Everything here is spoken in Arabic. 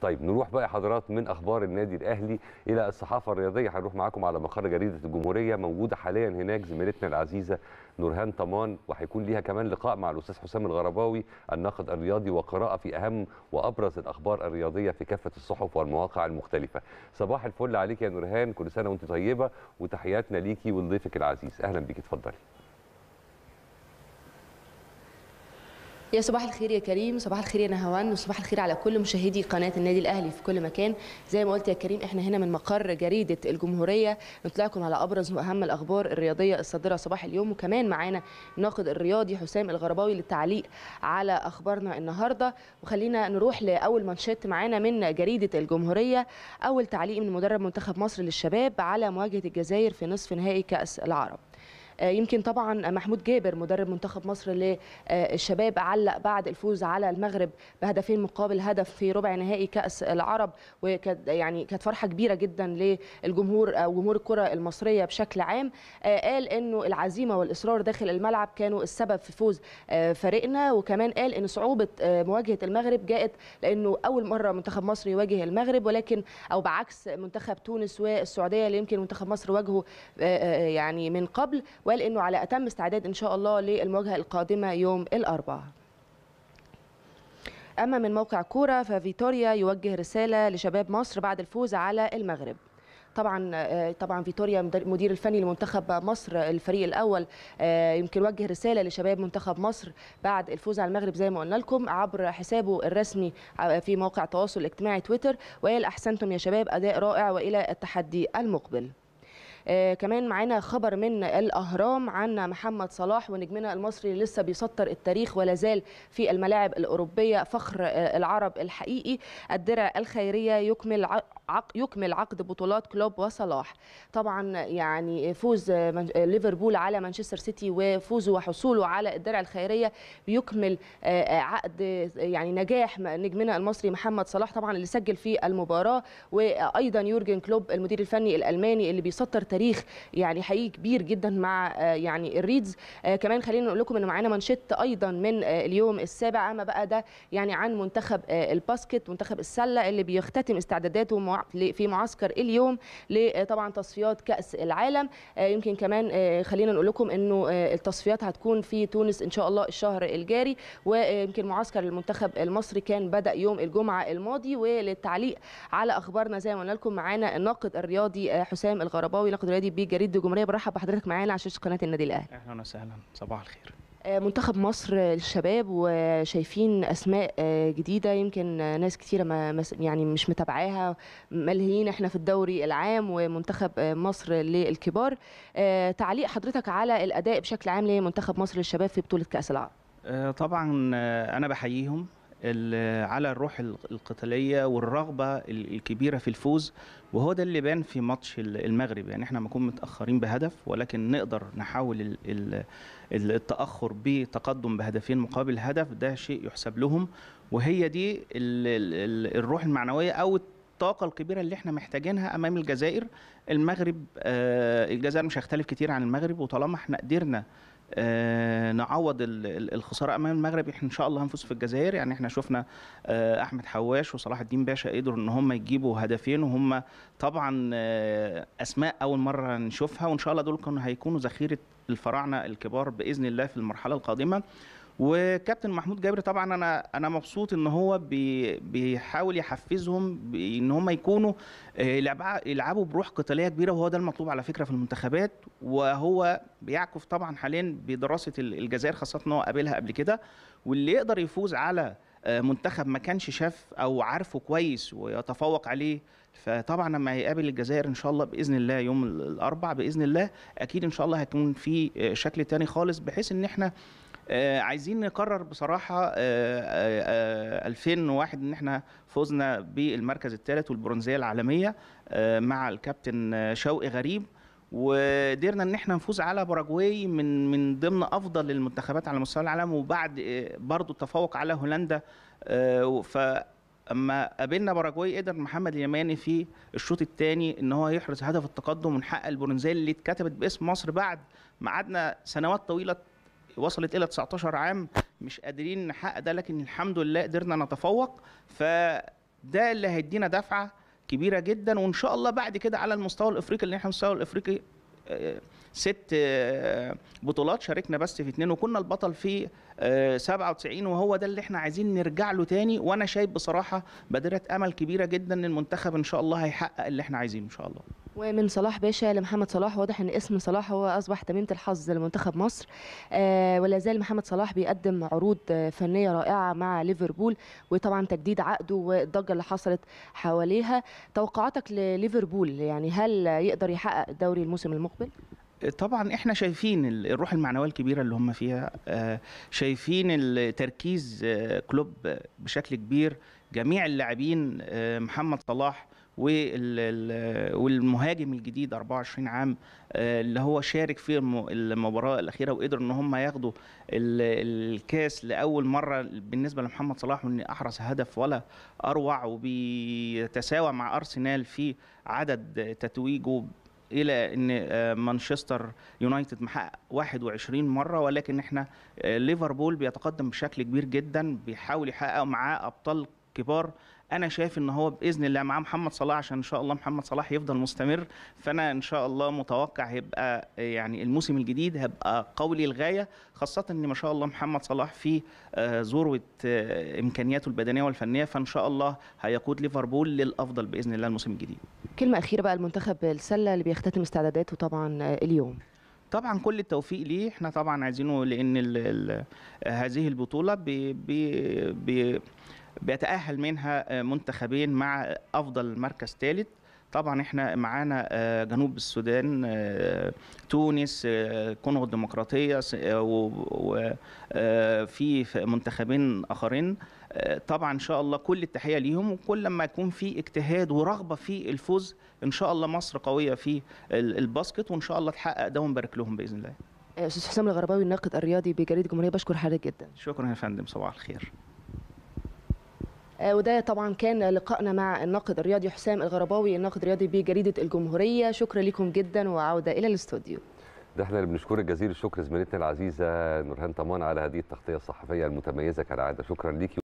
طيب نروح بقى حضرات من اخبار النادي الاهلي الى الصحافه الرياضيه هنروح معاكم على مقر جريده الجمهوريه موجوده حاليا هناك زميلتنا العزيزه نورهان طمان وهيكون ليها كمان لقاء مع الاستاذ حسام الغرباوي الناقد الرياضي وقراءه في اهم وابرز الاخبار الرياضيه في كافه الصحف والمواقع المختلفه صباح الفل عليك يا نورهان كل سنه وانت طيبه وتحياتنا ليكي ولضيفك العزيز اهلا بيك اتفضلي يا صباح الخير يا كريم صباح الخير يا نهوان وصباح الخير على كل مشاهدي قناه النادي الاهلي في كل مكان زي ما قلت يا كريم احنا هنا من مقر جريده الجمهوريه نطلعكم على ابرز واهم الاخبار الرياضيه الصادره صباح اليوم وكمان معانا الناقد الرياضي حسام الغرباوي للتعليق على اخبارنا النهارده وخلينا نروح لاول مانشيت معانا من جريده الجمهوريه اول تعليق من مدرب منتخب مصر للشباب على مواجهه الجزائر في نصف نهائي كاس العرب آه، يمكن طبعا محمود جابر مدرب منتخب مصر للشباب علق بعد الفوز على المغرب بهدفين مقابل هدف في ربع نهائي كاس العرب وكانت يعني كانت فرحه كبيره جدا للجمهور او آه، جمهور الكره المصريه بشكل عام آه، قال انه العزيمه والاصرار داخل الملعب كانوا السبب في فوز فريقنا وكمان قال ان صعوبه مواجهه المغرب جاءت لانه اول مره منتخب مصر يواجه المغرب ولكن او بعكس منتخب تونس والسعوديه اللي يمكن منتخب مصر واجهه يعني من قبل وقال انه على اتم استعداد ان شاء الله للمواجهه القادمه يوم الاربعاء اما من موقع كوره ففيتوريا يوجه رساله لشباب مصر بعد الفوز على المغرب طبعا آه، طبعا فيتوريا مدير الفني لمنتخب مصر الفريق الاول آه، يمكن وجه رساله لشباب منتخب مصر بعد الفوز على المغرب زي ما قلنا لكم عبر حسابه الرسمي آه، في موقع التواصل الاجتماعي تويتر وقال احسنتم يا شباب اداء رائع والى التحدي المقبل آه، كمان معانا خبر من الاهرام عن محمد صلاح ونجمنا المصري اللي لسه بيسطر التاريخ ولا زال في الملاعب الاوروبيه فخر آه، العرب الحقيقي الدرع الخيريه يكمل عق يكمل عقد بطولات كلوب وصلاح طبعا يعني فوز آه، ليفربول على مانشستر سيتي وفوزه وحصوله على الدرع الخيريه بيكمل عقد يعني نجاح نجمنا المصري محمد صلاح طبعا اللي سجل في المباراه وايضا يورجن كلوب المدير الفني الالماني اللي بيسطر تاريخ تاريخ يعني حقيقي كبير جدا مع آه، يعني الريدز آه، كمان خلينا نقول لكم ان معانا مانشيت ايضا من آه، اليوم السابع اما بقى ده يعني عن منتخب الباسكت منتخب السله اللي بيختتم استعداداته في معسكر اليوم لطبعا تصفيات كاس العالم يمكن كمان خلينا نقول لكم انه التصفيات هتكون في تونس ان شاء الله الشهر الجاري ويمكن معسكر المنتخب المصري كان بدا يوم الجمعه الماضي وللتعليق على اخبارنا زي ما قلنا لكم معانا الناقد الرياضي حسام الغرباوي ناقد الرياضي بالجريد الجمهوريه برحب بحضرتك معانا على شاشه قناه النادي الاهلي اهلا وسهلا صباح الخير آه، منتخب مصر للشباب وشايفين اسماء آه، جديده يمكن آه، ناس كثيره ما يعني مش متابعاها ملهيين احنا في الدوري العام ومنتخب مصر للكبار تعليق حضرتك على الاداء بشكل عام لمنتخب مصر للشباب في بطوله كاس العالم طبعا انا بحييهم على الروح القتاليه والرغبه الكبيره في الفوز وهو ده اللي بان في ماتش المغرب يعني احنا ما كنا متاخرين بهدف ولكن نقدر نحاول التاخر بتقدم بهدفين مقابل هدف ده شيء يحسب لهم وهي دي الروح المعنويه او الطاقه الكبيره اللي احنا محتاجينها امام الجزائر المغرب آه، الجزائر مش هيختلف كتير عن المغرب وطالما احنا قدرنا آه، نعوض الخساره امام المغرب احنا ان شاء الله هنفوز في الجزائر يعني احنا شفنا آه، احمد حواش وصلاح الدين باشا قدروا ان هم يجيبوا هدفين وهم طبعا آه، اسماء اول مره نشوفها وان شاء الله دول كانوا هيكونوا ذخيره الفراعنه الكبار باذن الله في المرحله القادمه وكابتن محمود جابر طبعا انا انا مبسوط ان هو بي بيحاول يحفزهم ان هم يكونوا آه، يلعبوا بروح قتاليه كبيره وهو ده المطلوب على فكره في المنتخبات وهو بيعكف طبعا حاليا بدراسه الجزائر خاصه ان هو قابلها قبل كده واللي يقدر يفوز على آه، منتخب ما كانش شاف او عارفه كويس ويتفوق عليه فطبعا لما هيقابل الجزائر ان شاء الله باذن الله يوم الاربع باذن الله اكيد ان شاء الله هيكون في آه، شكل تاني خالص بحيث ان احنا آه، عايزين نقرر بصراحه 2001 آه، آه، ان احنا فزنا بالمركز الثالث والبرونزيه العالميه مع الكابتن شوقي غريب وقدرنا ان احنا نفوز على باراجواي من من ضمن افضل المنتخبات على مستوى العالم وبعد برضه التفوق على هولندا ف اما قابلنا باراجواي قدر محمد اليماني في الشوط الثاني ان هو يحرز هدف التقدم ونحقق البرونزيه اللي اتكتبت باسم مصر بعد ما قعدنا سنوات طويله وصلت الى 19 عام مش قادرين نحقق ده لكن الحمد لله قدرنا نتفوق فده اللي هيدينا دفعه كبيره جدا وان شاء الله بعد كده على المستوى الافريقي اللي احنا المستوى الافريقي آه، ست آه، بطولات شاركنا بس في اثنين وكنا البطل في 97 آه، وهو ده اللي احنا عايزين نرجع له تاني وانا شايف بصراحه بادره امل كبيره جدا ان المنتخب ان شاء الله هيحقق اللي احنا عايزينه ان شاء الله ومن صلاح باشا لمحمد صلاح واضح ان اسم صلاح هو اصبح تميمه الحظ لمنتخب مصر آه ولا زال محمد صلاح بيقدم عروض فنيه رائعه مع ليفربول وطبعا تجديد عقده والضجه اللي حصلت حواليها توقعاتك لليفربول يعني هل يقدر يحقق الدوري الموسم المقبل آه، طبعا احنا شايفين الروح المعنويه الكبيره اللي هم فيها آه، شايفين التركيز آه، كلوب بشكل كبير جميع اللاعبين محمد صلاح والمهاجم الجديد 24 عام آه، اللي هو شارك في المباراه الاخيره وقدر ان هم ياخدوا الكاس لاول مره بالنسبه لمحمد صلاح وان احرز هدف ولا اروع وبيتساوى مع ارسنال في عدد تتويجه الى ان آه، مانشستر يونايتد محقق 21 مره ولكن احنا آه، ليفربول بيتقدم بشكل كبير جدا بيحاول يحقق معاه ابطال كبار انا شايف ان هو باذن الله مع محمد صلاح عشان ان شاء الله محمد صلاح يفضل مستمر فانا ان شاء الله متوقع هيبقى يعني الموسم الجديد هيبقى قوي للغايه خاصه ان ما شاء الله محمد صلاح في آه، ذروه آه، امكانياته البدنيه والفنيه فان شاء الله هيقود ليفربول للافضل باذن الله الموسم الجديد كلمه اخيره بقى المنتخب السله اللي بيختتم استعداداته طبعا آه، اليوم طبعا كل التوفيق ليه احنا طبعا عايزينه لان الـ الـ هذه البطوله بي بي بي بيتاهل منها آه، منتخبين مع افضل مركز ثالث طبعا احنا معانا آه، جنوب السودان آه، تونس كونغو الديمقراطيه وفي منتخبين اخرين طبعا ان شاء الله كل التحيه ليهم وكل ما يكون في اجتهاد ورغبه في الفوز ان شاء الله مصر قويه في الباسكت وان شاء الله تحقق ده ونبارك لهم باذن الله استاذ حسام الغرباوي الناقد الرياضي بجريده الجمهوريه بشكر حضرتك جدا شكرا يا فندم صباح الخير آه، وده طبعا كان لقائنا مع الناقد الرياضي حسام الغرباوي الناقد الرياضي بجريده الجمهوريه شكرا لكم جدا وعوده الى الاستوديو ده احنا اللي بنشكرك جزيل الشكر زميلتنا العزيزه نورهان طمان على هذه التغطيه الصحفيه المتميزه كالعاده شكرا ليكي